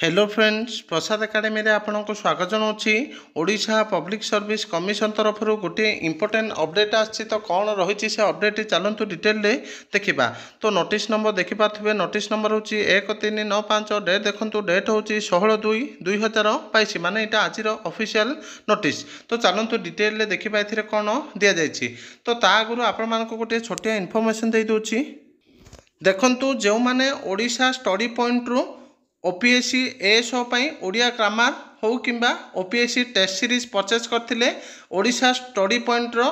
hello friends ପ୍ରସାଦ ଏକାଡେମୀରେ ଆପଣଙ୍କୁ ସ୍ୱାଗତ ଜଣାଉଛି ଓଡ଼ିଶା ପବ୍ଲିକ୍ ସର୍ଭିସ୍ କମିଶନ ତରଫରୁ ଗୋଟିଏ ଇମ୍ପୋର୍ଟାଣ୍ଟ ଅପଡ଼େଟ୍ ଆସିଛି ତ କ'ଣ ରହିଛି ସେ ଅପଡ଼େଟ୍ ଚାଲନ୍ତୁ ଡିଟେଲରେ ଦେଖିବା ତ ନୋଟିସ୍ ନମ୍ବର ଦେଖିପାରୁଥିବେ ନୋଟିସ୍ ନମ୍ବର ହେଉଛି ଏକ ତିନି ନଅ ପାଞ୍ଚ ଡେଟ୍ ଦେଖନ୍ତୁ ଡେଟ୍ ହେଉଛି ଷୋହଳ ଦୁଇ ଦୁଇ ହଜାର ବାଇଶ ମାନେ ଏଇଟା ଆଜିର ଅଫିସିଆଲ ନୋଟିସ୍ ତ ଚାଲନ୍ତୁ ଡିଟେଲରେ ଦେଖିବା ଏଥିରେ କ'ଣ ଦିଆଯାଇଛି ତ ତା ଆଗରୁ ଆପଣମାନଙ୍କୁ ଗୋଟିଏ ଛୋଟିଆ ଇନଫର୍ମେସନ୍ ଦେଇଦେଉଛି ଦେଖନ୍ତୁ ଯେଉଁମାନେ ଓଡ଼ିଶା ଷ୍ଟଡ଼ି ପଏଣ୍ଟରୁ ଓପିଏସ୍ସି ଏ ଶୋ ପାଇଁ ଓଡ଼ିଆ ଗ୍ରାମାର ହେଉ କିମ୍ବା ଓପିଏସ୍ସି ଟେଷ୍ଟ ସିରିଜ୍ ପରଚେଜ୍ କରିଥିଲେ ଓଡ଼ିଶା ଷ୍ଟଡ଼ି ପଏଣ୍ଟର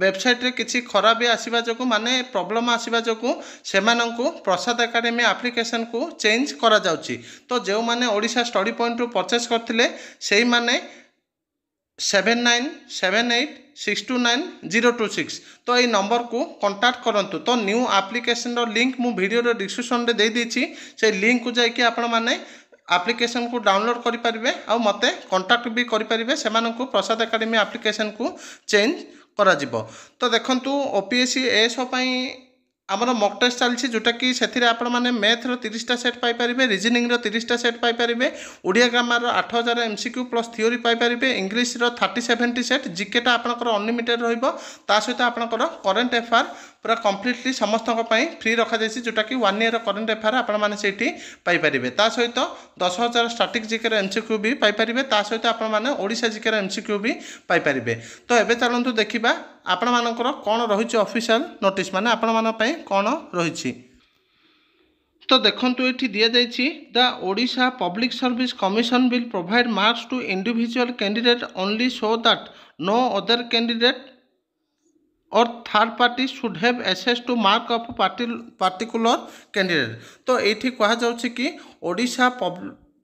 ୱେବସାଇଟ୍ରେ କିଛି ଖରାପ ଆସିବା ଯୋଗୁଁ ମାନେ ପ୍ରୋବ୍ଲେମ୍ ଆସିବା ଯୋଗୁଁ ସେମାନଙ୍କୁ ପ୍ରସାଦ ଏକାଡେମୀ ଆପ୍ଲିକେସନ୍କୁ ଚେଞ୍ଜ କରାଯାଉଛି ତ ଯେଉଁମାନେ ଓଡ଼ିଶା ଷ୍ଟଡ଼ି ପଏଣ୍ଟରୁ ପରଚେଜ୍ କରିଥିଲେ ସେଇମାନେ seven nine seven eight six two nine zero two six ତ ଏଇ ନମ୍ବରକୁ କଣ୍ଟାକ୍ଟ କରନ୍ତୁ ତ ନ୍ୟୁ ଆପ୍ଲିକେସନ୍ର ଲିଙ୍କ୍ ମୁଁ ଭିଡ଼ିଓର ଡିସ୍କ୍ରିପ୍ସନ୍ରେ ଦେଇଦେଇଛି ସେ ଲିଙ୍କ୍କୁ ଯାଇକି ଆପଣମାନେ ଆପ୍ଲିକେସନ୍କୁ ଡାଉନଲୋଡ଼୍ କରିପାରିବେ ଆଉ ମୋତେ କଣ୍ଟାକ୍ଟ ବି କରିପାରିବେ ସେମାନଙ୍କୁ ପ୍ରସାଦ ଏକାଡେମୀ ଆପ୍ଲିକେସନ୍କୁ ଚେଞ୍ଜ କରାଯିବ ତ ଦେଖନ୍ତୁ O P S C S ପାଇଁ আমার মক টেস্ট যেটা কি সে আপনার ম্যাথর তিরিশটা সেট পাইপারে রিজনিংর তিরিশটা সেট পাইপারে ওড়িয়া গ্রামার আঠ হাজার এমসিক্যু প্লস থিওরি পাইপারে ইংলিশর থার্টি সেভেনটি সেট জিকেটা আপনার অনলিমিটেড রহব তা সহ আপনার করেন্ট এফআর পুরা কমপ্লিটলি সমস্ত ফ্রি রখা যাই যেটা কি ওয়ান ইয়ার করেন্ট এফআর আপনার মানে সেইটি পাইপারে তা সহ দশ হাজার স্টাটিক জিকের এমসিক্যু বি পাইপারে তা সহ আপনার মানে ওড়শা জিকের এমসিক্যু বি পাইপারে তো এবার চলতু দেখা ଆପଣମାନଙ୍କର କ'ଣ ରହିଛି ଅଫିସିଆଲ ନୋଟିସ୍ ମାନେ ଆପଣମାନଙ୍କ ପାଇଁ କ'ଣ ରହିଛି ତ ଦେଖନ୍ତୁ ଏଠି ଦିଆଯାଇଛି the Odisha public service commission will provide marks to individual candidate only so that no other candidate or third party should have access to mark of party particular candidate তো এইটি কুহযাচ্ছে কি ওড়িশা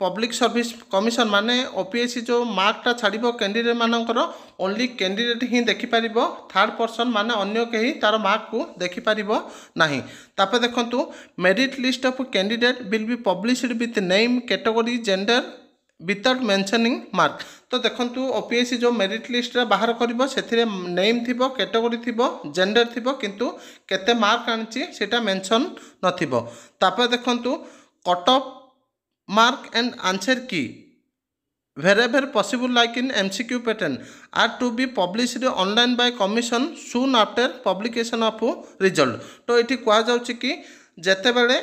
ପବ୍ଲିକ୍ ସର୍ଭିସ୍ କମିଶନ ମାନେ ଓ P S C ଯେଉଁ ମାର୍କଟା ଛାଡ଼ିବ candidate ମାନଙ୍କର only candidate ହିଁ ଦେଖିପାରିବ third person ମାନେ ଅନ୍ୟ କେହି ତା'ର ମାର୍କକୁ ଦେଖିପାରିବ ନାହିଁ ତାପରେ ଦେଖନ୍ତୁ merit list of candidate will be publicised with name category gender without mentioning mark ତ ଦେଖନ୍ତୁ ଓ ପି ଏସ୍ ସି ଯେଉଁ ମେରିଟ୍ ଲିଷ୍ଟରେ ବାହାର କରିବ ସେଥିରେ ନେମ୍ ଥିବ କ୍ୟାଟେଗୋରୀ ଥିବ ଜେଣ୍ଡର ଥିବ କିନ୍ତୁ କେତେ ମାର୍କ ଆଣିଛି ସେଇଟା ମେନ୍ସନ୍ ନଥିବ ତାପରେ ଦେଖନ୍ତୁ cut off mark and answer key wherever possible like in MCQ pattern are to be published online by commission soon after publication of result তো এটি କୁହାଯାଉଛି କି ଯେତେବେଳେ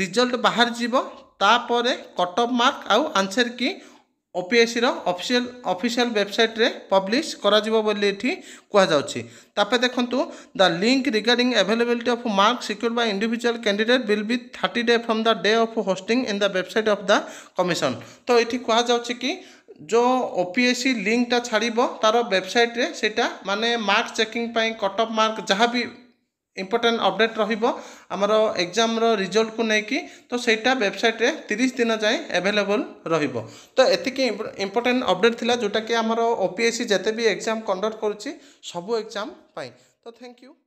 ରିଜଲ୍ଟ ବାହାରିଯିବ ତାପରେ କଟ୍ ଅଫ୍ ମାର୍କ ଆଉ ଆନ୍ସର୍ କି ଓପିଏସ୍ସିର ଅଫିସିଆଲ ଅଫିସିଆଲ ୱେବସାଇଟ୍ରେ ପବ୍ଲିଶ କରାଯିବ ବୋଲି ଏଠି କୁହାଯାଉଛି ତାପରେ ଦେଖନ୍ତୁ the link regarding availability of mark secured by individual candidate will be thirty day from the day of hosting in the website of the commission ତ ଏଠି କୁହାଯାଉଛି କି ଯେଉଁ ଓ ପି ଏସ୍ ସି ଲିଙ୍କଟା ଛାଡ଼ିବ ତା'ର ୱେବସାଇଟ୍ରେ ସେଇଟା ମାନେ ମାର୍କ ଚେକିଂ ପାଇଁ କଟ୍ ଅଫ୍ ମାର୍କ ଯାହା ବି ইম্পর্ଟାଣ୍ଟ ଅପଡ଼େଟ୍ ରହିବ ଆମର ଏକ୍ଜାମ୍ର ରିଜଲ୍ଟକୁ ନେଇକି ତ ସେଇଟା ୱେବସାଇଟ୍ରେ ତିରିଶ ଦିନ ଯାଏଁ ଆଭେଲେବଲ୍ ରହିବ ତ ଏତିକି ଇମ୍ପୋର୍ଟାଣ୍ଟ ଅପଡ଼େଟ୍ ଥିଲା ଯେଉଁଟାକି ଆମର ଓ ପି ଏସ୍ ସି ଯେତେ ବି ଏକ୍ଜାମ୍ କଣ୍ଡକ୍ଟ କରୁଛି ସବୁ ଏକ୍ଜାମ୍ ପାଇଁ ତ ଥ୍ୟାଙ୍କ ୟୁ